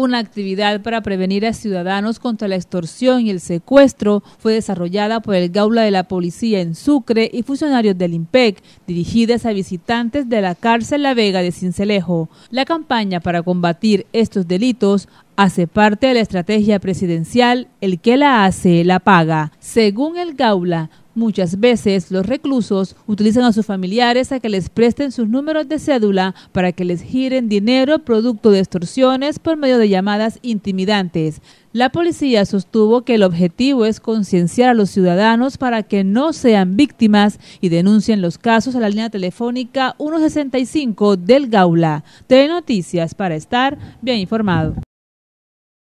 Una actividad para prevenir a ciudadanos contra la extorsión y el secuestro fue desarrollada por el Gaula de la Policía en Sucre y funcionarios del IMPEC, dirigidas a visitantes de la cárcel La Vega de Cincelejo. La campaña para combatir estos delitos hace parte de la estrategia presidencial El que la hace, la paga. Según el Gaula, Muchas veces los reclusos utilizan a sus familiares a que les presten sus números de cédula para que les giren dinero producto de extorsiones por medio de llamadas intimidantes. La policía sostuvo que el objetivo es concienciar a los ciudadanos para que no sean víctimas y denuncien los casos a la línea telefónica 165 del Gaula. Telenoticias Noticias para estar bien informado.